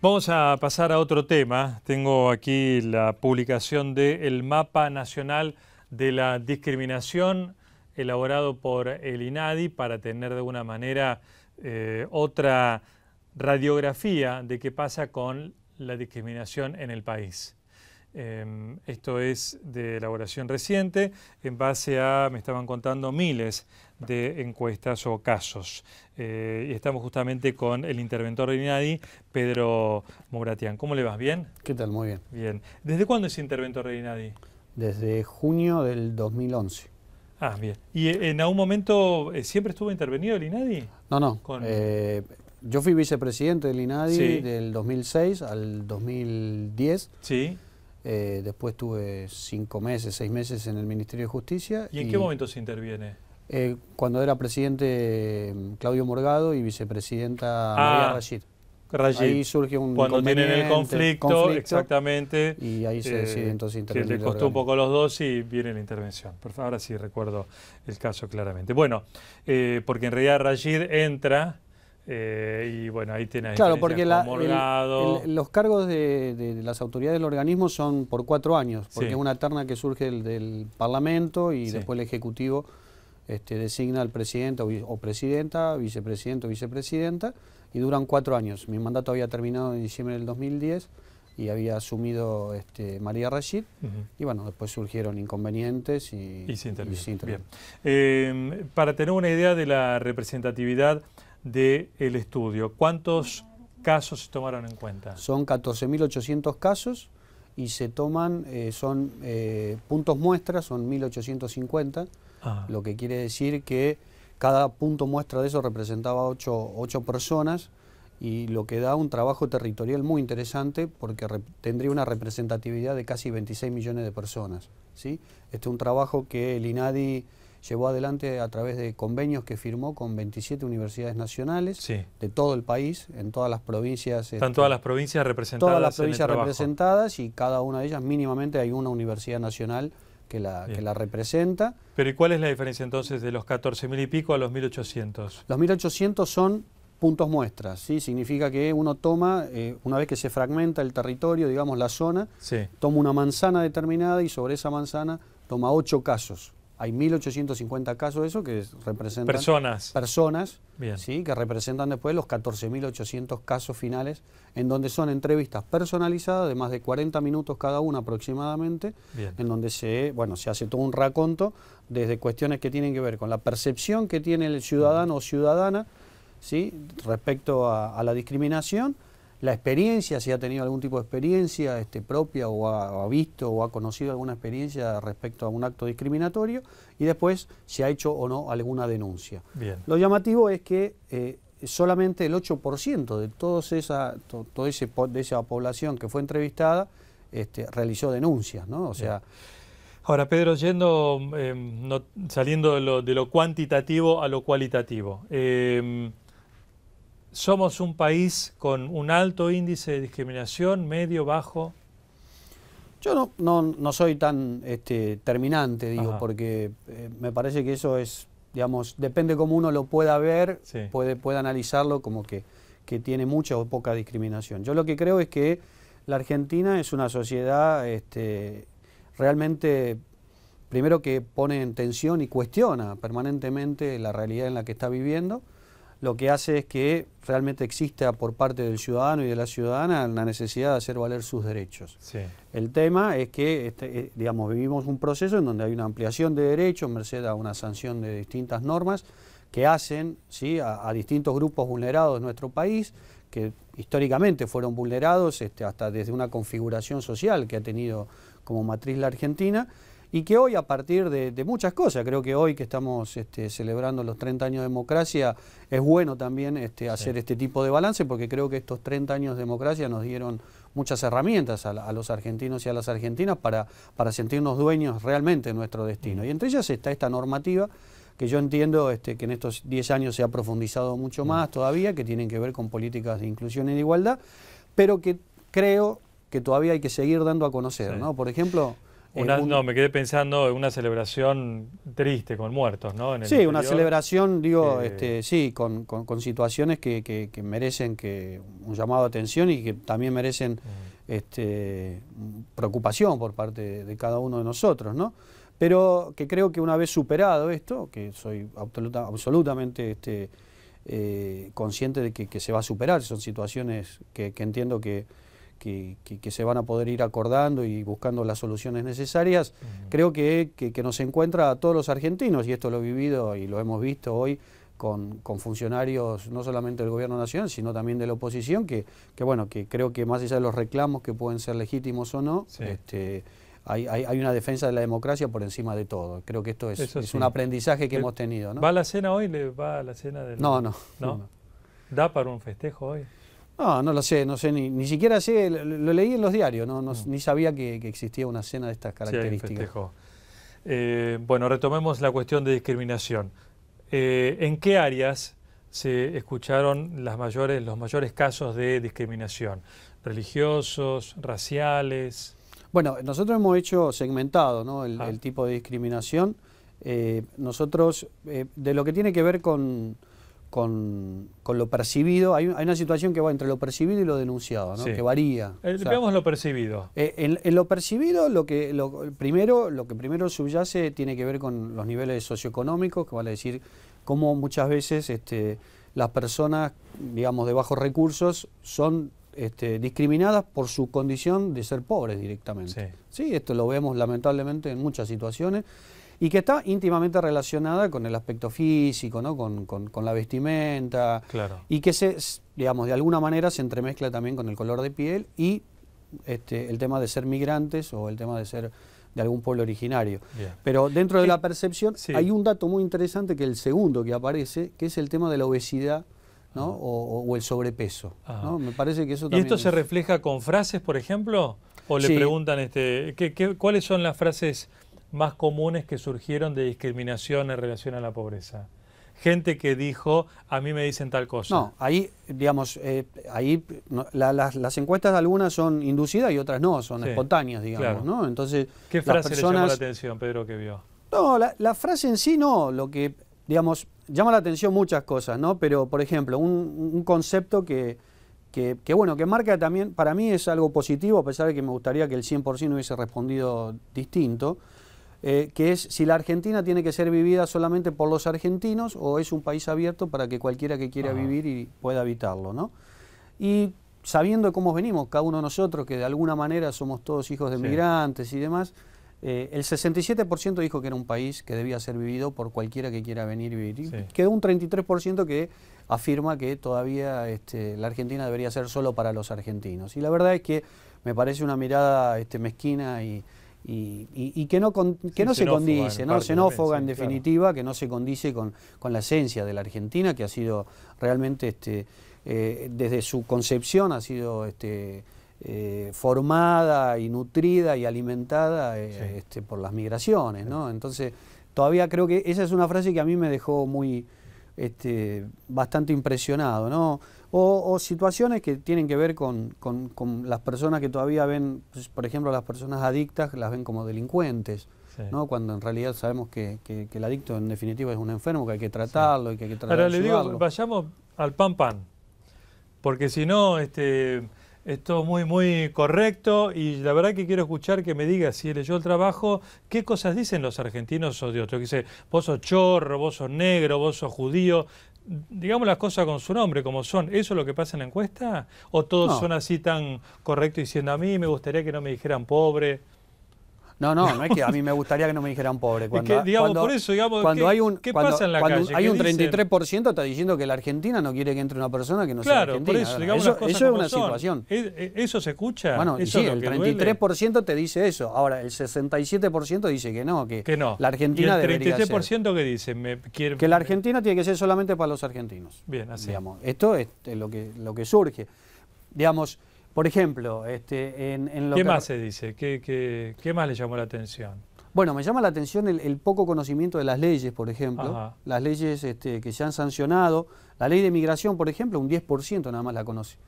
Vamos a pasar a otro tema. Tengo aquí la publicación del Mapa Nacional de la Discriminación elaborado por el INADI para tener de alguna manera eh, otra radiografía de qué pasa con la discriminación en el país. Em, esto es de elaboración reciente, en base a, me estaban contando, miles de encuestas o casos. Eh, y estamos justamente con el interventor de INADI, Pedro Mouratian. ¿Cómo le vas? ¿Bien? ¿Qué tal? Muy bien. Bien. ¿Desde cuándo es interventor de INADI? Desde junio del 2011. Ah, bien. ¿Y en algún momento eh, siempre estuvo intervenido el INADI? No, no. Eh, yo fui vicepresidente del INADI del 2006 al 2010. Sí. después tuve cinco meses, seis meses en el Ministerio de Justicia. ¿Y en qué momento se interviene? Eh, cuando era presidente mm, Claudio Morgado y vicepresidenta ah, María Rashid. Ahí surge un Cuando tienen el conflicto, exactamente. Y ahí se eh, decide entonces intervenir. le costó un poco los dos y viene la intervención. Por favor, ahora sí recuerdo el caso claramente. Bueno, eh, porque en realidad Rashid entra y bueno, ahí tiene Claro, porque los cargos de, las autoridades del organismo son por cuatro años, porque es una terna que surge del, del Parlamento y después el Ejecutivo este, designa al presidente o, presidenta, vicepresidente o vicepresidenta, y duran cuatro años. Mi mandato había terminado en diciembre del 2010 y había asumido este, María Rashid. Y bueno, después surgieron inconvenientes y, se intervino. Eh, para tener una idea de la representatividad del estudio, ¿cuántos casos se tomaron en cuenta? Son 14.800 casos y se toman, eh, son eh, puntos muestras, son 1.850 Ah. Lo que quiere decir que cada punto muestra de eso representaba ocho, ocho personas y lo que da un trabajo territorial muy interesante porque tendría una representatividad de casi 26 millones de personas. ¿sí? Este es un trabajo que el INADI llevó adelante a través de convenios que firmó con 27 universidades nacionales de todo el país, en todas las provincias. Están este, todas las provincias representadas. Todas las provincias representadas y cada una de ellas mínimamente hay una universidad nacional que la, representa. Pero ¿y cuál es la diferencia entonces de los 14.000 y pico a los 1.800? Los 1.800 son puntos muestras, ¿sí? significa que uno toma, eh, una vez que se fragmenta el territorio, digamos la zona, toma una manzana determinada y sobre esa manzana toma ocho casos. Hay 1.850 casos de eso que representan... Personas. Personas, que representan después los 14.800 casos finales, en donde son entrevistas personalizadas de más de 40 minutos cada una aproximadamente, en donde se, bueno, se hace todo un raconto desde cuestiones que tienen que ver con la percepción que tiene el ciudadano o ciudadana ¿sí? respecto a la discriminación, la experiencia, si ha tenido algún tipo de experiencia este, propia o ha, visto o ha conocido alguna experiencia respecto a un acto discriminatorio y después si ha hecho o no alguna denuncia. Bien. Lo llamativo es que eh, solamente el 8% de toda esa, todo de esa población que fue entrevistada este, realizó denuncias, ¿no? O sea... Ahora, Pedro, yendo, em, saliendo de lo, cuantitativo a lo cualitativo, em, somos un país con un alto índice de discriminación, medio, bajo. Yo no, no, soy tan este, terminante, digo, porque eh, me parece que eso es, digamos, depende cómo uno lo pueda ver, puede, puede analizarlo como que, tiene mucha o poca discriminación. Yo lo que creo es que la Argentina es una sociedad este, realmente, primero que pone en tensión y cuestiona permanentemente la realidad en la que está viviendo, lo que hace es que realmente exista por parte del ciudadano y de la ciudadana la necesidad de hacer valer sus derechos. El tema es que, este, eh, digamos, vivimos un proceso en donde hay una ampliación de derechos, merced a una sanción de distintas normas que hacen ¿sí? a, distintos grupos vulnerados en nuestro país, que históricamente fueron vulnerados este, hasta desde una configuración social que ha tenido como matriz la Argentina, y que hoy a partir de, muchas cosas, creo que hoy que estamos este, celebrando los 30 años de democracia, es bueno también este, hacer este tipo de balance porque creo que estos 30 años de democracia nos dieron muchas herramientas a, los argentinos y a las argentinas para, para sentirnos dueños realmente de nuestro destino. Mm. Y entre ellas está esta normativa que yo entiendo este, que en estos 10 años se ha profundizado mucho mm. más todavía, que tienen que ver con políticas de inclusión y de igualdad, pero que creo que todavía hay que seguir dando a conocer, ¿no? Por ejemplo, no, me quedé pensando en una celebración triste con muertos, ¿no? sí, una celebración, digo, eh, este, sí, con, situaciones que, merecen que un llamado de atención y que también merecen mm. este, preocupación por parte de, cada uno de nosotros, ¿no? Pero que creo que una vez superado esto, que soy absolutamente este, eh, consciente de que, se va a superar, son situaciones que entiendo que que, se van a poder ir acordando y buscando las soluciones necesarias, creo que, que, nos encuentra a todos los argentinos, y esto lo he vivido y lo hemos visto hoy con, funcionarios no solamente del gobierno nacional, sino también de la oposición, que, bueno, que creo que más allá de los reclamos que pueden ser legítimos o no, este, hay, una defensa de la democracia por encima de todo. Creo que esto es, es un aprendizaje que eh, hemos tenido. ¿Va a la cena hoy? ¿Le ¿Va la cena del.? ¿No? no. da para un festejo hoy? No, no lo sé, no sé, ni, siquiera sé, lo, leí en los diarios, no, mm. ni sabía que, existía una escena de estas características. Sí, eh, bueno, retomemos la cuestión de discriminación. Eh, ¿En qué áreas se escucharon las mayores, los mayores casos de discriminación? ¿Religiosos, raciales? Bueno, nosotros hemos hecho segmentado ah. el, tipo de discriminación. Eh, nosotros, de lo que tiene que ver con con, lo percibido. Hay, una situación que va entre lo percibido y lo denunciado, que varía. Eh, veamos lo percibido. Eh, en, lo percibido, lo que, lo, primero, lo que primero subyace tiene que ver con los niveles socioeconómicos, que vale decir cómo muchas veces este, las personas, digamos, de bajos recursos son este, discriminadas por su condición de ser pobres directamente. sí, esto lo vemos lamentablemente en muchas situaciones y que está íntimamente relacionada con el aspecto físico, ¿no? con, la vestimenta, claro. y que se, digamos, de alguna manera se entremezcla también con el color de piel y este, el tema de ser migrantes o el tema de ser de algún pueblo originario. Pero dentro de eh, la percepción hay un dato muy interesante que el segundo que aparece, que es el tema de la obesidad. ¿no? o, el sobrepeso. Me parece que eso ¿Y esto se refleja con frases, por ejemplo? ¿O le preguntan este, cuáles son las frases más comunes que surgieron de discriminación en relación a la pobreza? Gente que dijo, a mí me dicen tal cosa. No, ahí, digamos, eh, ahí las, encuestas algunas son inducidas y otras no, son espontáneas, digamos, ¿no? Entonces, ¿Qué frase le llamó la atención, Pedro, que vio? No, la, frase en sí no, lo que, digamos, llama la atención muchas cosas, ¿no? Pero, por ejemplo, un, concepto que, que, que, bueno, que marca también, para mí es algo positivo, a pesar de que me gustaría que el 100% hubiese respondido distinto, eh, que es si la Argentina tiene que ser vivida solamente por los argentinos o es un país abierto para que cualquiera que quiera vivir y pueda habitarlo. ¿no? Y sabiendo cómo venimos, cada uno de nosotros, que de alguna manera somos todos hijos de migrantes y demás, eh, el 67% dijo que era un país que debía ser vivido por cualquiera que quiera venir y vivir. Quedó un 33% que afirma que todavía este, la Argentina debería ser solo para los argentinos. Y la verdad es que me parece una mirada este, mezquina y, y, que no, no se condice, ¿no? xenófoba en definitiva, que no se condice con, la esencia de la Argentina, que ha sido realmente, este, eh, desde su concepción, ha sido este, eh, formada y nutrida y alimentada eh, este, por las migraciones. ¿no? Entonces, todavía creo que esa es una frase que a mí me dejó muy, este, bastante impresionado. ¿no? O, o situaciones que tienen que ver con, las personas que todavía ven, pues, por ejemplo, las personas adictas las ven como delincuentes, ¿no? cuando en realidad sabemos que, el adicto en definitiva es un enfermo, que hay que tratarlo y que hay que tratar Pero le digo, vayamos al pan pan, porque si no, este, esto muy, muy correcto y la verdad que quiero escuchar que me diga si leyó el trabajo, qué cosas dicen los argentinos o de otros. Que dice, vos sos chorro, vos sos negro, vos sos judío digamos las cosas con su nombre, como son. ¿Eso es lo que pasa en la encuesta? ¿O todos son así tan correctos diciendo a mí me gustaría que no me dijeran pobre? No, no, no es que a mí me gustaría que no me dijeran pobre. Cuando, por eso, digamos, hay un, cuando, pasa en la cuando Hay un 33% está diciendo que la Argentina no quiere que entre una persona que no sea argentina. Por eso, digamos, eso, eso es una situación. E, ¿Eso se escucha? Bueno, sí, el 33% te dice eso. Ahora, el 67% dice que no, que, no. la Argentina ¿Y el 33% qué que dice? Me Que la Argentina tiene que ser solamente para los argentinos. Bien, así. esto es lo que, lo que surge. Digamos, por ejemplo, este, en, en lo ¿Qué más se dice? ¿Qué, más le llamó la atención? Bueno, me llama la atención el, poco conocimiento de las leyes, por ejemplo. Las leyes este, que se han sancionado. La ley de migración, por ejemplo, un 10% nada más la conoce.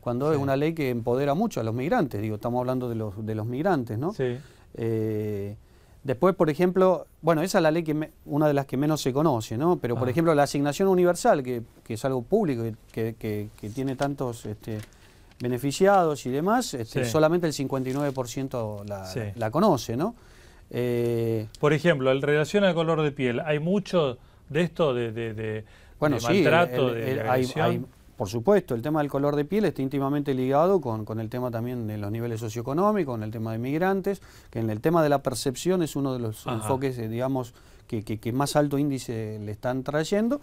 Cuando es una ley que empodera mucho a los migrantes. Digo, estamos hablando de los, de los migrantes, ¿no? Sí. Eh, después, por ejemplo, bueno, esa es la ley que una de las que menos se conoce, ¿no? Pero, por ah. ejemplo, la asignación universal, que, es algo público, que, tiene tantos... Este, beneficiados y demás, este, solamente el 59% la, la, conoce, ¿no? Eh, por ejemplo, en relación al color de piel, ¿hay mucho de esto de, bueno, maltrato, de hay, por supuesto, el tema del color de piel está íntimamente ligado con, el tema también de los niveles socioeconómicos, con el tema de migrantes, que en el tema de la percepción es uno de los enfoques, eh, digamos, que, que, más alto índice le están trayendo.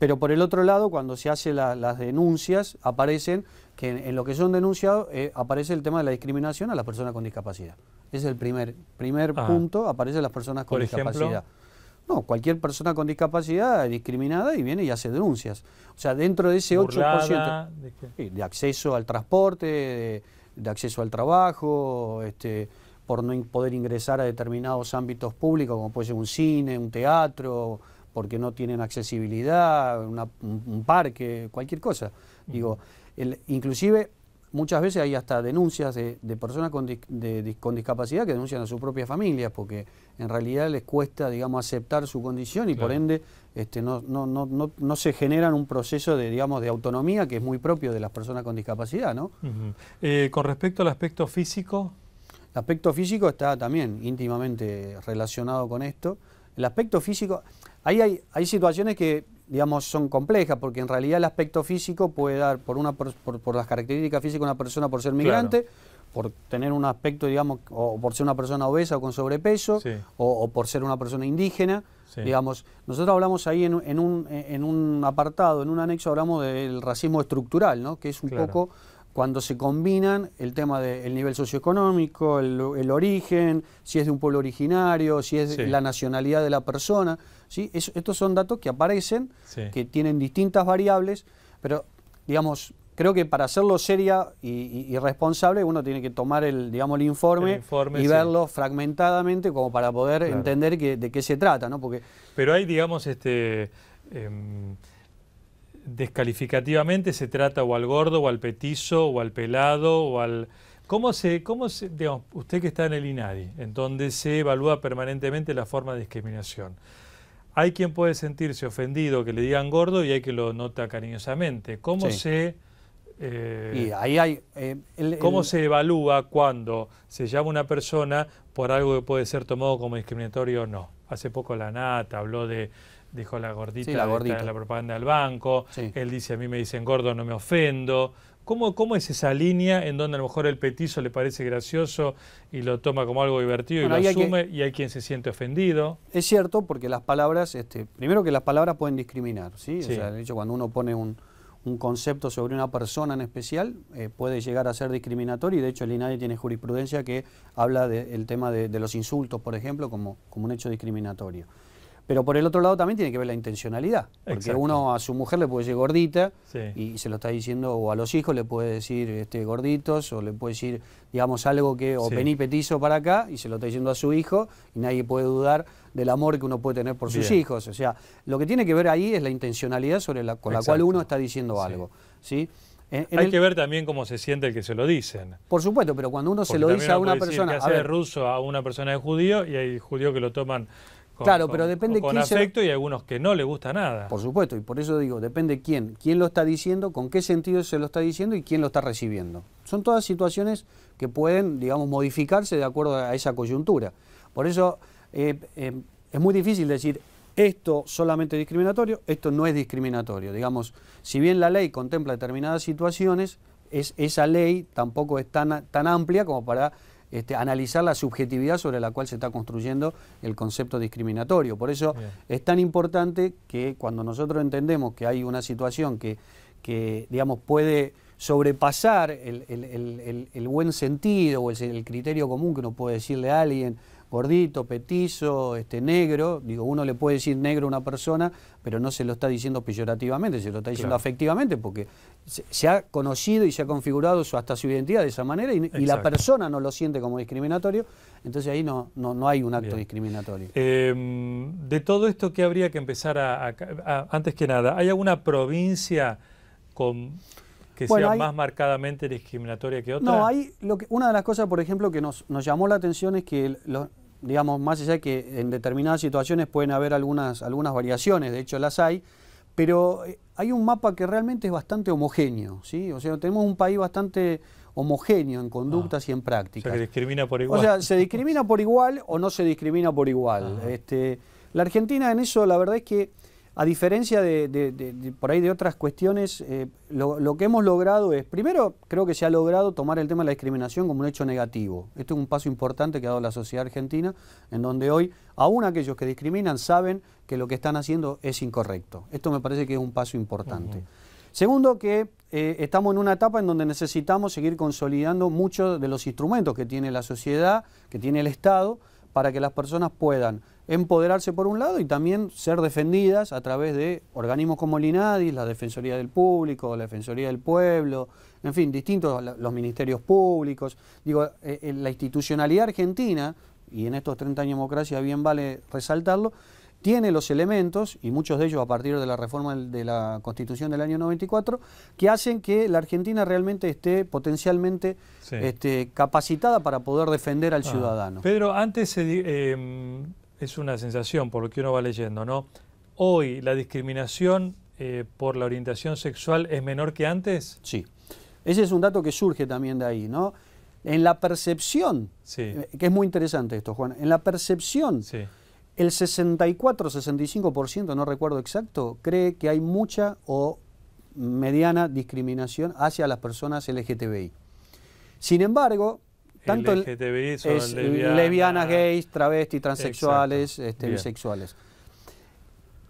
Pero por el otro lado, cuando se hacen las denuncias, aparecen, que en, lo que son denunciados, eh, aparece el tema de la discriminación a las personas con discapacidad. Ese es el primer, primer ah. punto, aparecen las personas con discapacidad. no, cualquier persona con discapacidad es discriminada y viene y hace denuncias. O sea, dentro de ese 8% ¿de, acceso al transporte, de, acceso al trabajo, este, por no poder ingresar a determinados ámbitos públicos, como puede ser un cine, un teatro, porque no tienen accesibilidad, un parque, cualquier cosa. Digo, inclusive muchas veces hay hasta denuncias de, personas con, discapacidad que denuncian a sus propias familias porque en realidad les cuesta, digamos, aceptar su condición y por ende este, no, se generan un proceso de, digamos, de autonomía que es muy propio de las personas con discapacidad, ¿no? Eh, con respecto al aspecto físico... El aspecto físico está también íntimamente relacionado con esto. El aspecto físico, Ahí hay, situaciones que digamos, son complejas, porque en realidad el aspecto físico puede dar, por, una, por, las características físicas de una persona por ser migrante, por tener un aspecto, digamos, o por ser una persona obesa o con sobrepeso, o, por ser una persona indígena. Digamos, nosotros hablamos ahí en, un, apartado, en un anexo, hablamos del racismo estructural, ¿no? que es un poco cuando se combinan el tema del nivel socioeconómico, el, origen, si es de un pueblo originario, si es la nacionalidad de la persona estos son datos que aparecen, que tienen distintas variables, pero digamos, creo que para hacerlo seria y, responsable uno tiene que tomar el, digamos, el informe, y verlo fragmentadamente como para poder entender de qué se trata, Porque Pero hay, digamos, este... Em, descalificativamente se trata o al gordo o al petizo o al pelado o al... ¿Cómo se, cómo usted que está en el INADI, en donde se evalúa permanentemente la forma de discriminación? hay quien puede sentirse ofendido que le digan gordo y hay que lo nota cariñosamente. ¿Cómo se... y eh, ahí hay, eh, ¿Cómo se evalúa cuando se llama una persona por algo que puede ser tomado como discriminatorio o no? Hace poco la Nata habló de, dijo la gordita, la, De la propaganda del banco, él dice a mí me dicen gordo, no me ofendo. ¿Cómo, es esa línea en donde a lo mejor el petizo le parece gracioso y lo toma como algo divertido y lo asume y hay quien se siente ofendido? Es cierto, porque las palabras, este, primero que las palabras pueden discriminar, ¿sí? O sea, de hecho, cuando uno pone un, concepto sobre una persona en especial eh, puede llegar a ser discriminatorio y de hecho el INADI tiene jurisprudencia que habla del tema de, los insultos, por ejemplo, como un hecho discriminatorio. Pero por el otro lado también tiene que ver la intencionalidad, porque uno a su mujer le puede decir gordita y se lo está diciendo, o a los hijos le puede decir este, gorditos, o le puede decir, digamos, algo que, o sí. petizo para acá, y se lo está diciendo a su hijo, y nadie puede dudar del amor que uno puede tener por sus hijos. O sea, lo que tiene que ver ahí es la intencionalidad con la cual uno está diciendo algo. Hay que ver también cómo se siente el que se lo dicen. Por supuesto, pero cuando uno se lo dice a una persona. que a ruso a una persona de judío y hay judíos que lo toman claro, pero depende con quién afecto y algunos que no le gusta nada. Por supuesto, y por eso digo, depende quién, quién lo está diciendo, con qué sentido se lo está diciendo y quién lo está recibiendo. Son todas situaciones que pueden, digamos, modificarse de acuerdo a esa coyuntura. Por eso eh, eh, es muy difícil decir esto solamente discriminatorio, esto no es discriminatorio. Digamos, si bien la ley contempla determinadas situaciones, esa ley tampoco es tan, tan amplia como para este, analizar la subjetividad sobre la cual se está construyendo el concepto discriminatorio. Por eso es tan importante que cuando nosotros entendemos que hay una situación que, digamos, puede sobrepasar el, el buen sentido o el criterio común que uno puede decirle a alguien gordito, petizo, este, negro. Digo, uno le puede decir negro a una persona, pero no se lo está diciendo peyorativamente, se lo está diciendo afectivamente, porque se, ha conocido y se ha configurado su, hasta su identidad de esa manera y, la persona no lo siente como discriminatorio, entonces ahí no, no, hay un acto discriminatorio. Em, de todo esto, ¿qué habría que empezar a, Antes que nada, ¿hay alguna provincia con que sea más marcadamente discriminatoria que otra? No, hay lo que, una de las cosas, por ejemplo, que nos, nos llamó la atención es que los digamos, más allá de que en determinadas situaciones pueden haber algunas, algunas variaciones, de hecho las hay, pero eh, hay un mapa que realmente es bastante homogéneo, ¿sí? O sea, tenemos un país bastante homogéneo en conductas ah. y en prácticas. O discrimina por igual. O sea, se discrimina por igual o no se discrimina por igual. Este, la Argentina en eso, la verdad es que a diferencia de, por ahí de otras cuestiones, eh, lo, que hemos logrado es, primero, creo que se ha logrado tomar el tema de la discriminación como un hecho negativo. Esto es un paso importante que ha dado la sociedad argentina, en donde hoy, aún aquellos que discriminan saben que lo que están haciendo es incorrecto. Esto me parece que es un paso importante. Segundo, que eh, estamos en una etapa en donde necesitamos seguir consolidando muchos de los instrumentos que tiene la sociedad, que tiene el Estado, para que las personas puedan empoderarse por un lado y también ser defendidas a través de organismos como el INADIS, la Defensoría del Público, la Defensoría del Pueblo, en fin, distintos los ministerios públicos. Digo, eh, eh, la institucionalidad argentina, y en estos 30 años de democracia bien vale resaltarlo, tiene los elementos, y muchos de ellos a partir de la reforma de la Constitución del año 94, que hacen que la Argentina realmente esté potencialmente este, capacitada para poder defender al ah. ciudadano. Pedro, antes eh, es una sensación por lo que uno va leyendo, ¿no? Hoy la discriminación eh, por la orientación sexual es menor que antes. Sí. Ese es un dato que surge también de ahí, ¿no? En la percepción, sí. Eh, que es muy interesante esto, Juan, en la percepción, sí. el 64-65%, no recuerdo exacto, cree que hay mucha o mediana discriminación hacia las personas LGTBI. Sin embargo, tanto lesbianas, gays, travestis, transexuales, este, bisexuales.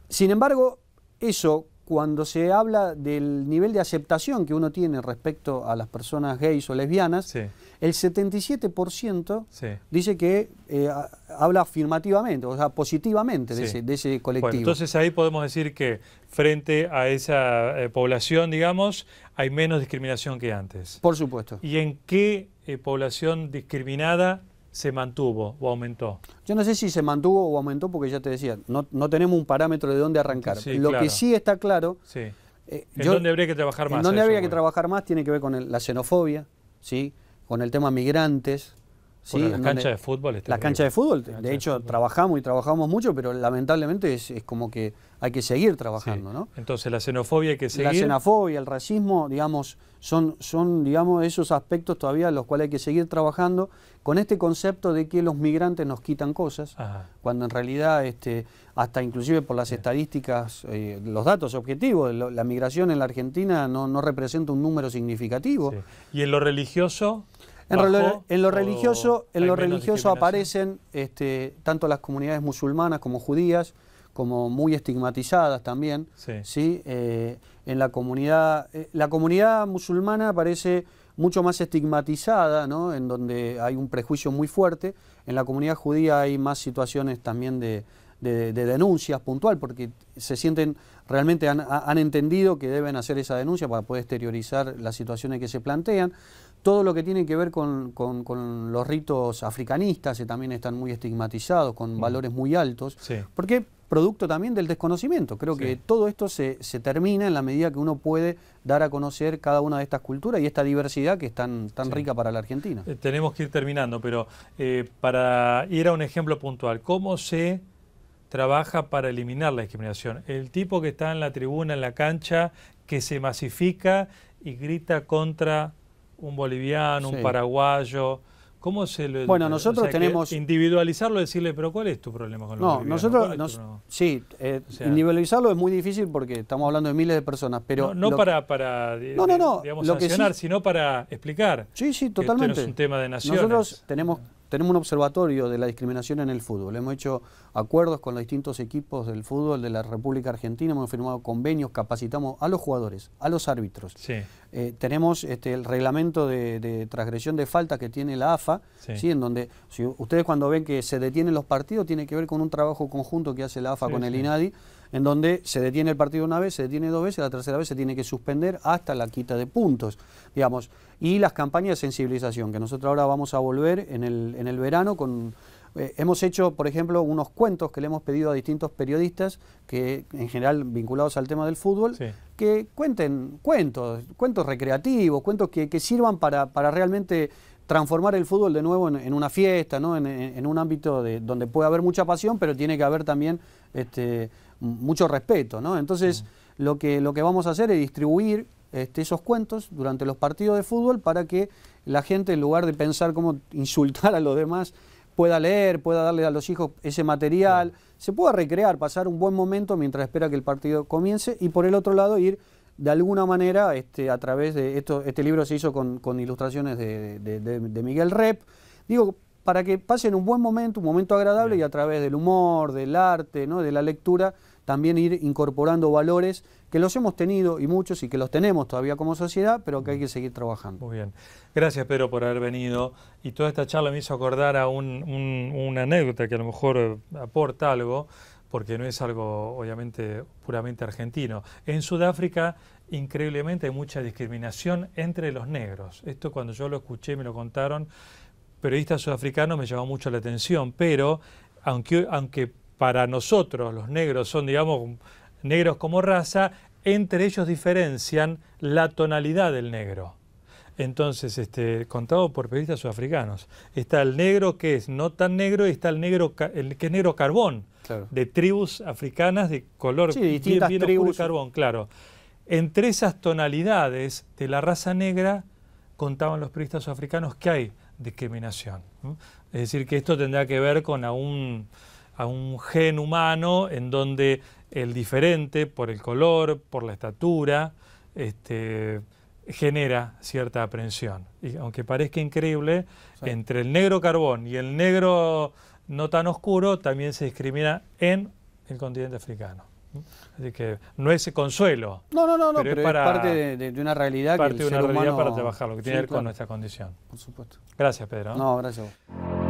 Sin embargo, eso cuando se habla del nivel de aceptación que uno tiene respecto a las personas gays o lesbianas, el 77% dice que eh, habla afirmativamente, o sea, positivamente de, ese, colectivo. entonces ahí podemos decir que frente a esa eh, población, digamos, hay menos discriminación que antes. Por supuesto. ¿Y en qué eh, población discriminada se mantuvo o aumentó? Yo no sé si se mantuvo o aumentó porque ya te decía, no, tenemos un parámetro de dónde arrancar. Lo que sí está claro... Eh, ¿En dónde habría que trabajar más? En dónde habría que trabajar más tiene que ver con la xenofobia, ¿sí? con el tema migrantes, las canchas de fútbol. de fútbol, de hecho, trabajamos y trabajamos mucho, pero lamentablemente es, como que hay que seguir trabajando, Entonces, la xenofobia hay que seguir. La xenofobia, el racismo, digamos, son, son digamos, esos aspectos todavía los cuales hay que seguir trabajando con este concepto de que los migrantes nos quitan cosas, cuando en realidad, este, hasta inclusive por las estadísticas, eh, los datos objetivos, la migración en la Argentina no, representa un número significativo. ¿Y en lo religioso? En, lo, religioso, en lo religioso aparecen este, tanto las comunidades musulmanas como judías, como muy estigmatizadas también. Sí. Eh, en la comunidad, eh, la comunidad musulmana aparece mucho más estigmatizada, ¿no? en donde hay un prejuicio muy fuerte. En la comunidad judía hay más situaciones también de, denuncias puntual, porque se sienten, realmente han entendido que deben hacer esa denuncia para poder exteriorizar las situaciones que se plantean. Todo lo que tiene que ver con, los ritos africanistas, que también están muy estigmatizados, con mm. valores muy altos, sí. porque producto también del desconocimiento. Creo que todo esto se, termina en la medida que uno puede dar a conocer cada una de estas culturas y esta diversidad que es tan, tan rica para la Argentina. Eh, tenemos que ir terminando, pero eh, para ir a un ejemplo puntual, ¿cómo se trabaja para eliminar la discriminación. El tipo que está en la tribuna, en la cancha, que se masifica y grita contra un boliviano, un paraguayo. ¿Cómo se lo Bueno, nosotros tenemos. Individualizarlo, y decirle, pero ¿cuál es tu problema con los No, nosotros. sí, eh, individualizarlo es muy difícil porque estamos hablando de miles de personas, pero. No, para, para. No, no, no. Digamos, lo sancionar, sino para explicar. Sí, sí, totalmente. Que esto no es un tema de naciones. Nosotros tenemos tenemos un observatorio de la discriminación en el fútbol. Hemos hecho acuerdos con los distintos equipos del fútbol de la República Argentina, hemos firmado convenios, capacitamos a los jugadores, a los árbitros. Eh, tenemos este, el reglamento de, transgresión de falta que tiene la AFA, sí. en donde si ustedes cuando ven que se detienen los partidos tiene que ver con un trabajo conjunto que hace la AFA con el INADI en donde se detiene el partido una vez, se detiene dos veces, la tercera vez se tiene que suspender hasta la quita de puntos, digamos. Y las campañas de sensibilización, que nosotros ahora vamos a volver en el, en el verano con... Eh, hemos hecho, por ejemplo, unos cuentos que le hemos pedido a distintos periodistas, que en general vinculados al tema del fútbol, que cuenten cuentos, cuentos recreativos, cuentos que, sirvan para, para realmente transformar el fútbol de nuevo en, una fiesta, ¿no? En, un ámbito de, donde puede haber mucha pasión, pero tiene que haber también este, mucho respeto. ¿no? Entonces, lo, que, lo que vamos a hacer es distribuir este, esos cuentos durante los partidos de fútbol para que la gente, en lugar de pensar cómo insultar a los demás, pueda leer, pueda darle a los hijos ese material, se pueda recrear, pasar un buen momento mientras espera que el partido comience y por el otro lado ir de alguna manera, este, a través de esto, este libro se hizo con, ilustraciones de, Miguel Rep. Digo, para que pasen un buen momento, un momento agradable y a través del humor, del arte, ¿no? de la lectura, también ir incorporando valores que los hemos tenido y muchos y que los tenemos todavía como sociedad, pero que hay que seguir trabajando. Muy bien. Gracias, Pedro, por haber venido. Y toda esta charla me hizo acordar a una anécdota que a lo mejor eh, aporta algo porque no es algo obviamente puramente argentino. En Sudáfrica, increíblemente, hay mucha discriminación entre los negros. Esto cuando yo lo escuché, me lo contaron periodistas sudafricanos, me llamó mucho la atención, pero aunque, aunque para nosotros los negros son, digamos, negros como raza, entre ellos diferencian la tonalidad del negro. Entonces, este, contado por periodistas sudafricanos, está el negro que es no tan negro y está el negro el que es negro carbón, de tribus africanas de color bien, carbón, claro. Entre esas tonalidades de la raza negra contaban los periodistas africanos que hay discriminación. Es decir, que esto tendrá que ver con a un, gen humano en donde el diferente, por el color, por la estatura, este, genera cierta aprensión. Y aunque parezca increíble, entre el negro carbón y el negro no tan oscuro también se discrimina en el continente africano. Así que no es consuelo. No, no, no, no. pero es, parte de, una realidad. que de una realidad para trabajar, lo que tiene que ver con nuestra condición. Por supuesto. Gracias, Pedro. No, gracias.